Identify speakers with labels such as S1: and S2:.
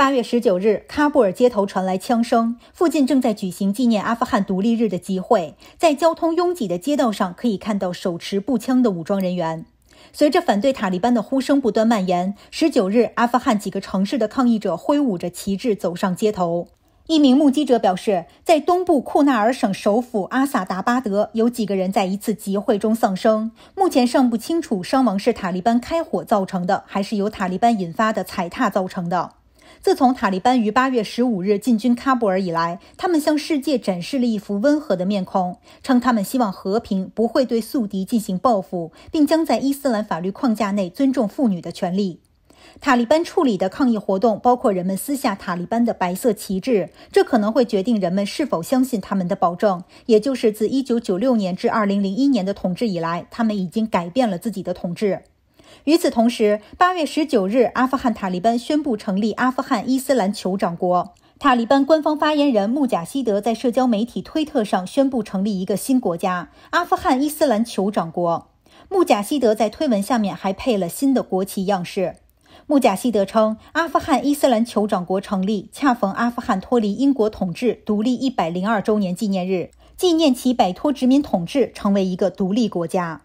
S1: 八月十九日，喀布尔街头传来枪声，附近正在举行纪念阿富汗独立日的集会。在交通拥挤的街道上，可以看到手持步枪的武装人员。随着反对塔利班的呼声不断蔓延，十九日，阿富汗几个城市的抗议者挥舞着旗帜走上街头。一名目击者表示，在东部库纳尔省首府阿萨达巴德，有几个人在一次集会中丧生。目前尚不清楚伤亡是塔利班开火造成的，还是由塔利班引发的踩踏造成的。自从塔利班于八月十五日进军喀布尔以来，他们向世界展示了一副温和的面孔，称他们希望和平，不会对宿敌进行报复，并将在伊斯兰法律框架内尊重妇女的权利。塔利班处理的抗议活动包括人们撕下塔利班的白色旗帜，这可能会决定人们是否相信他们的保证。也就是自一九九六年至二零零一年的统治以来，他们已经改变了自己的统治。与此同时，八月十九日，阿富汗塔利班宣布成立阿富汗伊斯兰酋长国。塔利班官方发言人穆贾希德在社交媒体推特上宣布成立一个新国家——阿富汗伊斯兰酋长国。穆贾希德在推文下面还配了新的国旗样式。穆贾希德称，阿富汗伊斯兰酋长国成立恰逢阿富汗脱离英国统治独立一百零二周年纪念日，纪念其摆脱殖民统治，成为一个独立国家。